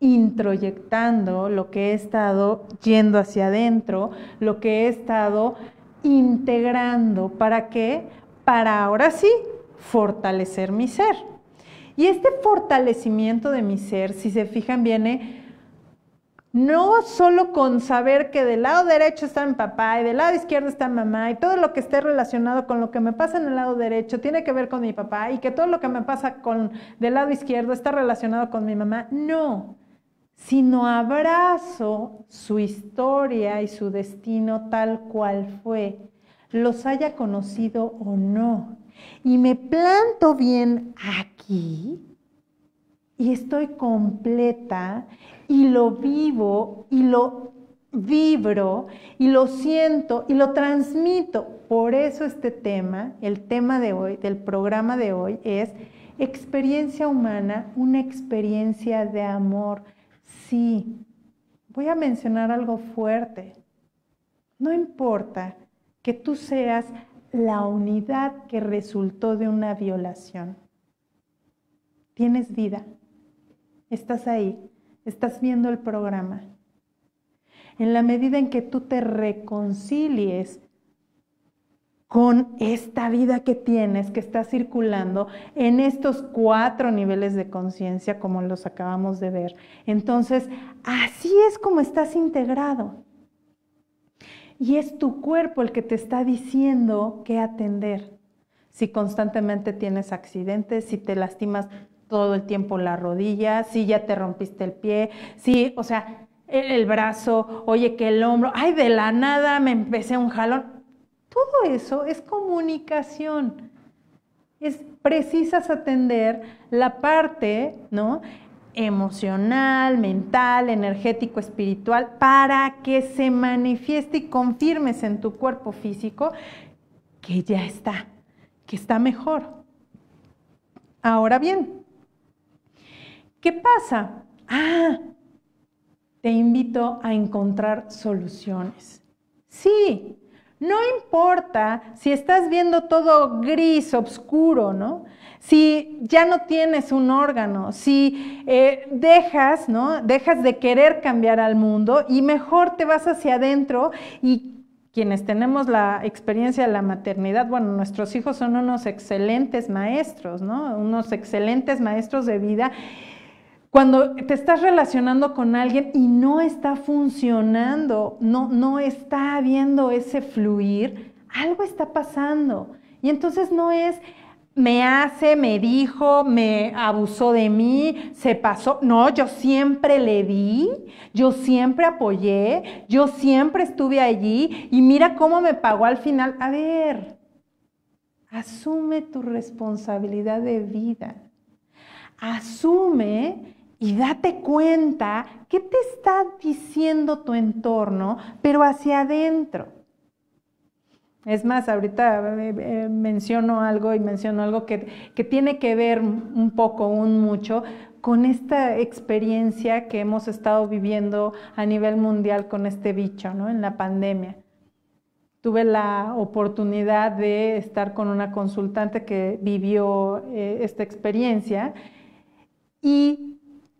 introyectando, lo que he estado yendo hacia adentro, lo que he estado integrando. ¿Para qué? Para ahora sí fortalecer mi ser. Y este fortalecimiento de mi ser, si se fijan, viene no solo con saber que del lado derecho está mi papá y del lado izquierdo está mi mamá y todo lo que esté relacionado con lo que me pasa en el lado derecho tiene que ver con mi papá y que todo lo que me pasa con del lado izquierdo está relacionado con mi mamá. No, sino abrazo su historia y su destino tal cual fue, los haya conocido o no. Y me planto bien aquí y estoy completa y lo vivo y lo vibro y lo siento y lo transmito. Por eso este tema, el tema de hoy, del programa de hoy, es experiencia humana, una experiencia de amor Sí, voy a mencionar algo fuerte. No importa que tú seas la unidad que resultó de una violación. Tienes vida. Estás ahí. Estás viendo el programa. En la medida en que tú te reconcilies con esta vida que tienes, que está circulando en estos cuatro niveles de conciencia, como los acabamos de ver. Entonces, así es como estás integrado. Y es tu cuerpo el que te está diciendo qué atender. Si constantemente tienes accidentes, si te lastimas todo el tiempo la rodilla, si ya te rompiste el pie, si, o sea, el, brazo, oye, que el hombro, ay, de la nada me empecé un jalón. Todo eso es comunicación. Es precisas atender la parte, ¿no? emocional, mental, energético, espiritual, para que se manifieste y confirmes en tu cuerpo físico que ya está, que está mejor. Ahora bien, ¿qué pasa? Ah, te invito a encontrar soluciones. Sí, no importa si estás viendo todo gris, oscuro, ¿no? Si ya no tienes un órgano, si eh, dejas, ¿no? Dejas de querer cambiar al mundo y mejor te vas hacia adentro y quienes tenemos la experiencia de la maternidad, bueno, nuestros hijos son unos excelentes maestros, ¿no? Unos excelentes maestros de vida cuando te estás relacionando con alguien y no está funcionando, no, no está habiendo ese fluir, algo está pasando. Y entonces no es me hace, me dijo, me abusó de mí, se pasó. No, yo siempre le di, yo siempre apoyé, yo siempre estuve allí y mira cómo me pagó al final. A ver, asume tu responsabilidad de vida. Asume y date cuenta qué te está diciendo tu entorno, pero hacia adentro. Es más, ahorita eh, eh, menciono algo y menciono algo que, tiene que ver un poco, un mucho, con esta experiencia que hemos estado viviendo a nivel mundial con este bicho, ¿no? En la pandemia. Tuve la oportunidad de estar con una consultante que vivió eh, esta experiencia y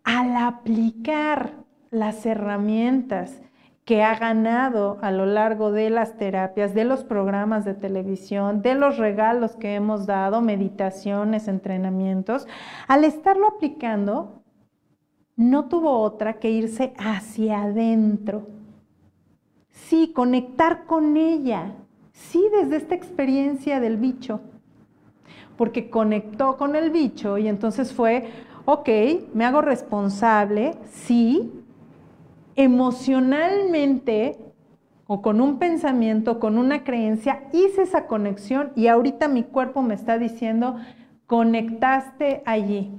al aplicar las herramientas que ha ganado a lo largo de las terapias, de los programas de televisión, de los regalos que hemos dado, meditaciones, entrenamientos, al estarlo aplicando, no tuvo otra que irse hacia adentro. Sí, conectar con ella, sí desde esta experiencia del bicho, porque conectó con el bicho y entonces fue ok, me hago responsable, si emocionalmente o con un pensamiento, con una creencia, hice esa conexión y ahorita mi cuerpo me está diciendo, conectaste allí.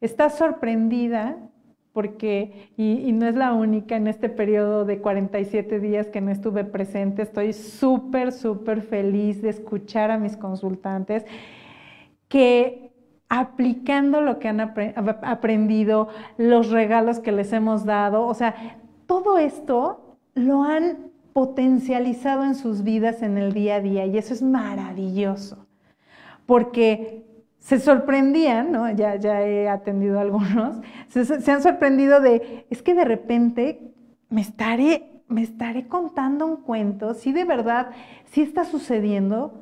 Estás sorprendida porque, y, y, no es la única, en este periodo de 47 días que no estuve presente, estoy súper, súper feliz de escuchar a mis consultantes que aplicando lo que han aprendido, los regalos que les hemos dado, o sea, todo esto lo han potencializado en sus vidas en el día a día y eso es maravilloso, porque se sorprendían, ¿no? ya, ya he atendido a algunos, se, se, han sorprendido de, es que de repente me estaré, me estaré contando un cuento, si de verdad, si está sucediendo,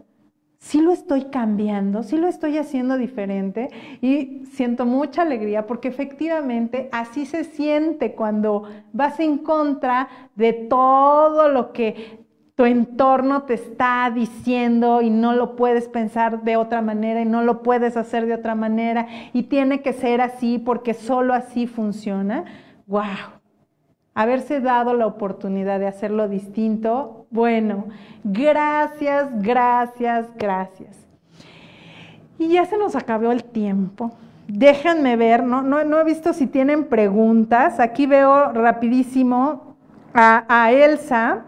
sí lo estoy cambiando, sí lo estoy haciendo diferente y siento mucha alegría porque efectivamente así se siente cuando vas en contra de todo lo que tu entorno te está diciendo y no lo puedes pensar de otra manera y no lo puedes hacer de otra manera y tiene que ser así porque solo así funciona. ¡Wow! Haberse dado la oportunidad de hacerlo distinto bueno, gracias, gracias, gracias. Y ya se nos acabó el tiempo. Déjenme ver, no, no, he visto si tienen preguntas. Aquí veo rapidísimo a, a Elsa.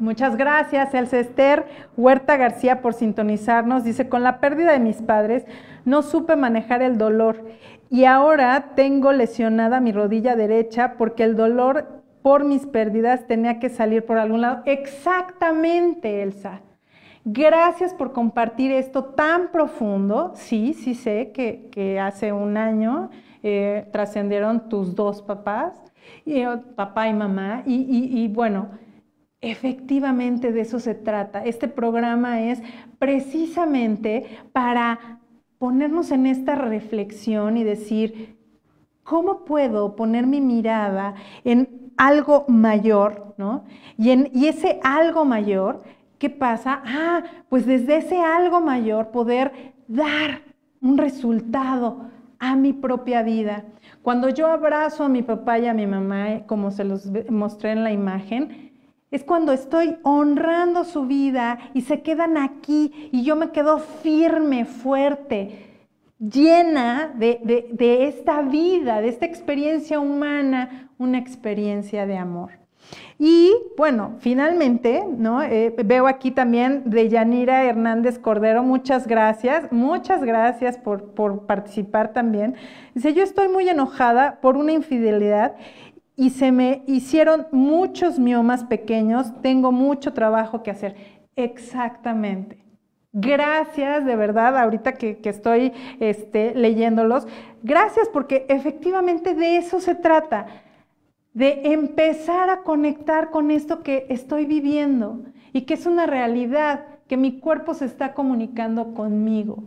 Muchas gracias, Elsa Esther Huerta García, por sintonizarnos. Dice, con la pérdida de mis padres, no supe manejar el dolor y ahora tengo lesionada mi rodilla derecha porque el dolor por mis pérdidas tenía que salir por algún lado. Exactamente, Elsa. Gracias por compartir esto tan profundo. Sí, sí sé que, hace un año eh, trascendieron tus dos papás, eh, papá y mamá, y bueno, efectivamente de eso se trata. Este programa es precisamente para ponernos en esta reflexión y decir, ¿cómo puedo poner mi mirada en algo mayor, ¿no? Y, ese algo mayor, ¿qué pasa? Ah, pues desde ese algo mayor poder dar un resultado a mi propia vida. Cuando yo abrazo a mi papá y a mi mamá, eh, como se los mostré en la imagen, es cuando estoy honrando su vida y se quedan aquí y yo me quedo firme, fuerte, llena de, esta vida, de esta experiencia humana, una experiencia de amor. Y bueno, finalmente, ¿no? Eh, veo aquí también de Yanira Hernández Cordero, muchas gracias, muchas gracias por, por participar también. Dice, yo estoy muy enojada por una infidelidad y se me hicieron muchos miomas pequeños, tengo mucho trabajo que hacer. Exactamente. Gracias, de verdad, ahorita que, que estoy este, leyéndolos. Gracias porque efectivamente de eso se trata de empezar a conectar con esto que estoy viviendo y que es una realidad, que mi cuerpo se está comunicando conmigo.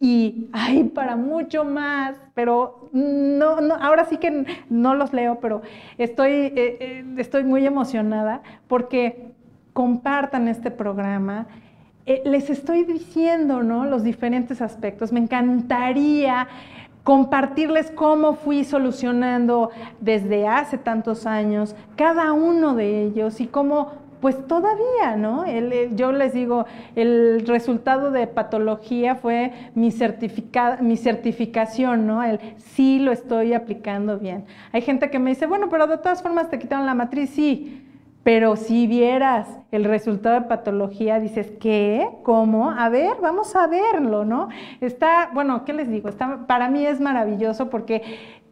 Y hay para mucho más, pero no, ahora sí que no los leo, pero estoy, eh, eh, estoy muy emocionada porque compartan este programa, eh, les estoy diciendo, ¿no? Los diferentes aspectos. Me encantaría compartirles cómo fui solucionando desde hace tantos años cada uno de ellos y cómo pues todavía, ¿no? yo les digo, el resultado de patología fue mi, certifica, mi certificación, ¿no? El sí lo estoy aplicando bien. Hay gente que me dice, bueno, pero de todas formas te quitaron la matriz, sí, pero si vieras el resultado de patología, dices, ¿qué? ¿Cómo? A ver, vamos a verlo, ¿no? Está, bueno, ¿qué les digo? para mí es maravilloso porque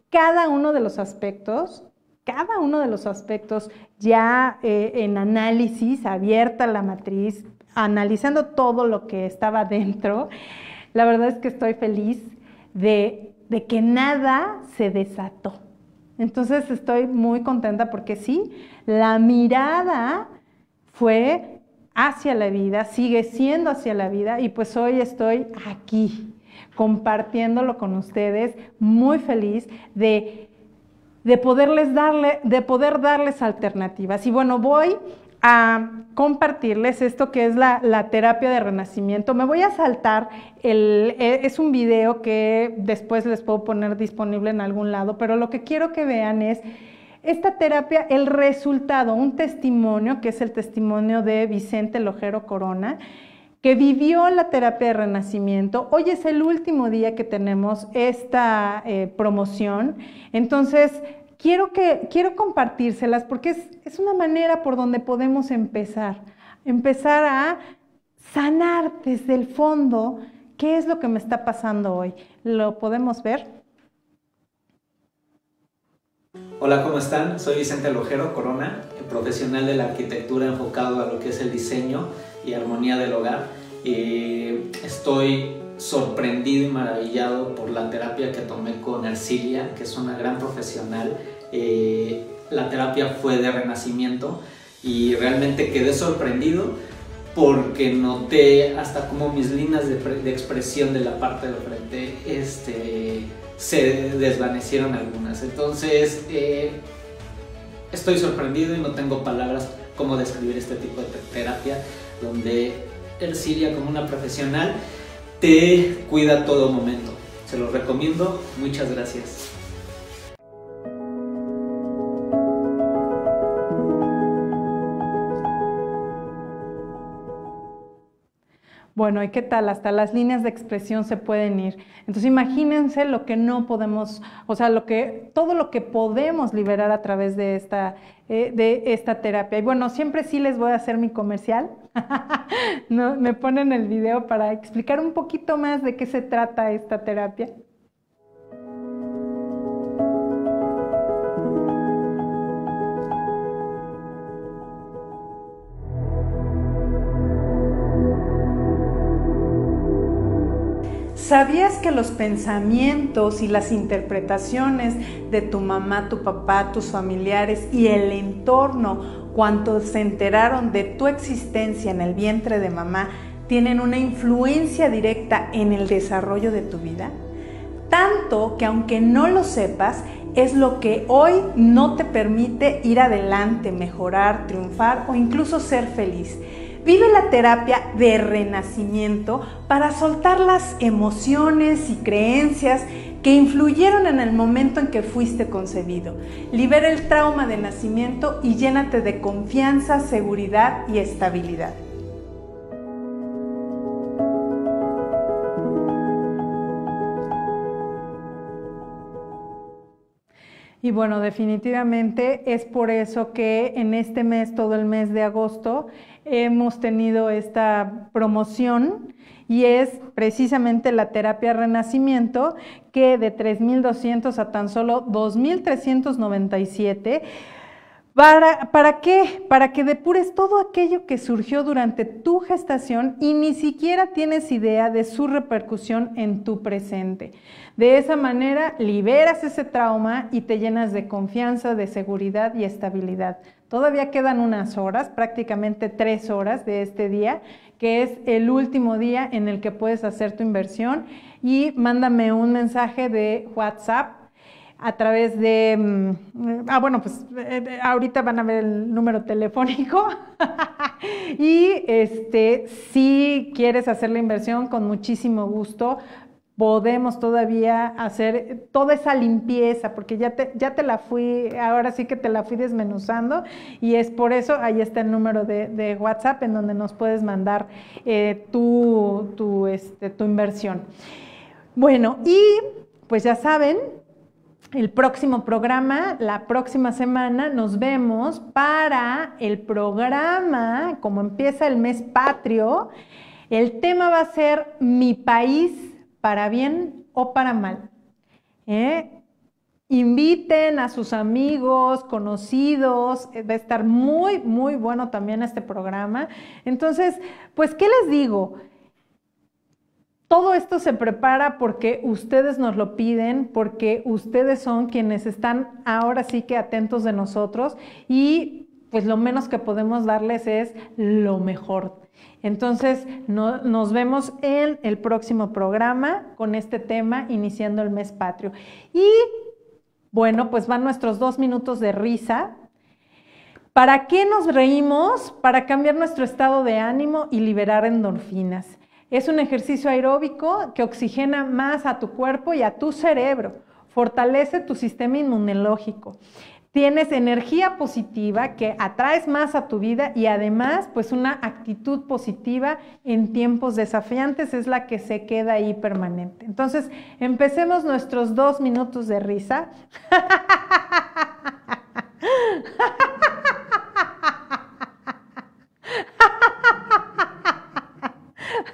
cada uno de los aspectos, cada uno de los aspectos ya eh, en análisis, abierta la matriz, analizando todo lo que estaba dentro, la verdad es que estoy feliz de que nada se desató. Entonces estoy muy contenta porque sí, la mirada fue hacia la vida, sigue siendo hacia la vida y pues hoy estoy aquí compartiéndolo con ustedes, muy feliz de, poderles darle, de poder darles alternativas. Y bueno, voy a compartirles esto que es la, terapia de renacimiento. Me voy a saltar, el, e, es un video que después les puedo poner disponible en algún lado, pero lo que quiero que vean es esta terapia, el resultado, un testimonio, que es el testimonio de Vicente Lojero Corona, que vivió la terapia de renacimiento. Hoy es el último día que tenemos esta eh, promoción, entonces quiero, que, quiero compartírselas porque es, una manera por donde podemos empezar. Empezar a sanar desde el fondo qué es lo que me está pasando hoy. ¿Lo podemos ver? Hola, ¿cómo están? Soy Vicente Lojero Corona, profesional de la arquitectura enfocado a lo que es el diseño y armonía del hogar. Eh, estoy sorprendido y maravillado por la terapia que tomé con Ercilia, que es una gran profesional. Eh, la terapia fue de renacimiento y realmente quedé sorprendido porque noté hasta cómo mis líneas de, expresión de la parte del frente este, se desvanecieron algunas. Entonces, eh, estoy sorprendido y no tengo palabras cómo describir este tipo de terapia, donde Ercilia como una profesional te cuida todo momento. Se los recomiendo. Muchas gracias. Bueno, ¿y qué tal? Hasta las líneas de expresión se pueden ir. Entonces imagínense lo que no podemos, o sea, lo que, todo lo que podemos liberar a través de esta, eh, de esta terapia. Y bueno, siempre sí les voy a hacer mi comercial. (laughs) no, me ponen el video para explicar un poquito más de qué se trata esta terapia. ¿Sabías que los pensamientos y las interpretaciones de tu mamá, tu papá, tus familiares y el entorno, cuando se enteraron de tu existencia en el vientre de mamá, tienen una influencia directa en el desarrollo de tu vida? Tanto que aunque no lo sepas, es lo que hoy no te permite ir adelante, mejorar, triunfar o incluso ser feliz. Vive la terapia de renacimiento para soltar las emociones y creencias que influyeron en el momento en que fuiste concebido. Libera el trauma de nacimiento y llénate de confianza, seguridad y estabilidad. Y bueno, definitivamente es por eso que en este mes, todo el mes de agosto, hemos tenido esta promoción y es precisamente la terapia renacimiento que de 3.200 a tan solo 2.397 ¿Para, qué? Para que depures todo aquello que surgió durante tu gestación y ni siquiera tienes idea de su repercusión en tu presente. De esa manera liberas ese trauma y te llenas de confianza, de seguridad y estabilidad. Todavía quedan unas horas, prácticamente tres horas de este día, que es el último día en el que puedes hacer tu inversión y mándame un mensaje de WhatsApp a través de, mm, ah, bueno, pues eh, ahorita van a ver el número telefónico. (laughs) y este, si quieres hacer la inversión, con muchísimo gusto podemos todavía hacer toda esa limpieza, porque ya te, ya te la fui, ahora sí que te la fui desmenuzando, y es por eso, ahí está el número de, WhatsApp en donde nos puedes mandar eh, tu, este, tu inversión. Bueno, y pues ya saben, el próximo programa, la próxima semana, nos vemos para el programa, como empieza el mes patrio. El tema va a ser mi país para bien o para mal. ¿eh? Inviten a sus amigos, conocidos, eh, va a estar muy, muy bueno también este programa. Entonces, pues, ¿qué les digo? Todo esto se prepara porque ustedes nos lo piden, porque ustedes son quienes están ahora sí que atentos de nosotros y pues lo menos que podemos darles es lo mejor. Entonces nos vemos en el próximo programa con este tema, iniciando el mes patrio. Y bueno, pues van nuestros dos minutos de risa. ¿Para qué nos reímos? Para cambiar nuestro estado de ánimo y liberar endorfinas. Es un ejercicio aeróbico que oxigena más a tu cuerpo y a tu cerebro, fortalece tu sistema inmunológico. Tienes energía positiva que atraes más a tu vida y además pues una actitud positiva en tiempos desafiantes es la que se queda ahí permanente. Entonces empecemos nuestros dos minutos de risa. (laughs)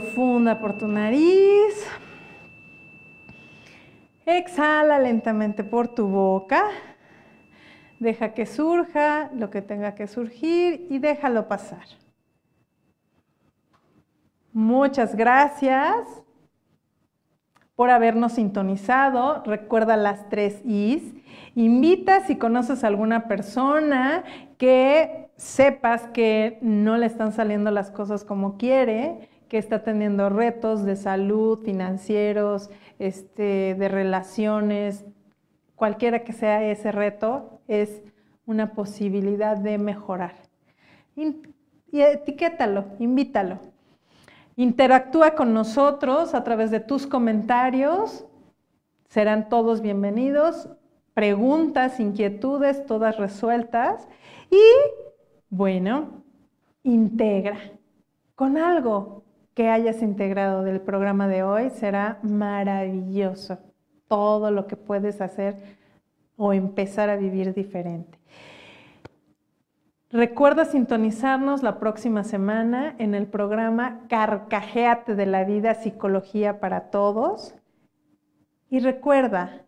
profunda por tu nariz. Exhala lentamente por tu boca. Deja que surja lo que tenga que surgir y déjalo pasar. Muchas gracias por habernos sintonizado. Recuerda las tres Is. Invita si conoces a alguna persona que sepas que no le están saliendo las cosas como quiere, que está teniendo retos de salud, financieros, este, de relaciones, cualquiera que sea ese reto, es una posibilidad de mejorar. Y etiquétalo, invítalo. Interactúa con nosotros a través de tus comentarios. Serán todos bienvenidos. Preguntas, inquietudes, todas resueltas. Y, bueno, integra con algo que hayas integrado del programa de hoy será maravilloso. Todo lo que puedes hacer o empezar a vivir diferente. Recuerda sintonizarnos la próxima semana en el programa Carcajeate de la vida, psicología para todos. Y recuerda,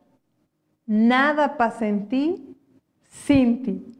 nada pasa en ti sin ti.